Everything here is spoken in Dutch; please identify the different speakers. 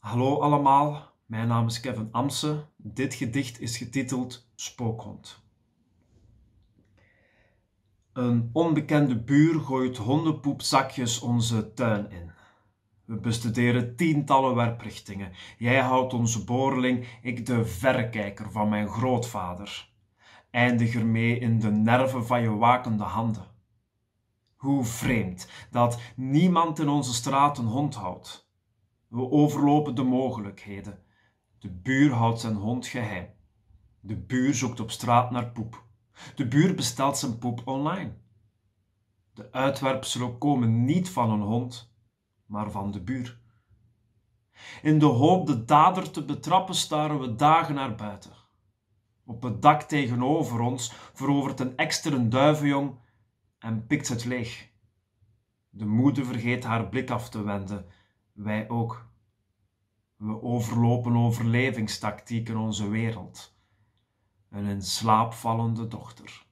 Speaker 1: Hallo allemaal, mijn naam is Kevin Amse. Dit gedicht is getiteld Spookhond. Een onbekende buur gooit hondenpoepzakjes onze tuin in. We bestuderen tientallen werprichtingen. Jij houdt onze boorling, ik de verrekijker van mijn grootvader. Eindig ermee in de nerven van je wakende handen. Hoe vreemd dat niemand in onze straat een hond houdt. We overlopen de mogelijkheden. De buur houdt zijn hond geheim. De buur zoekt op straat naar poep. De buur bestelt zijn poep online. De uitwerpselen komen niet van een hond, maar van de buur. In de hoop de dader te betrappen, staren we dagen naar buiten. Op het dak tegenover ons verovert een externe duivenjong en pikt het leeg. De moeder vergeet haar blik af te wenden wij ook. We overlopen overlevingstactieken onze wereld. En een slaapvallende dochter.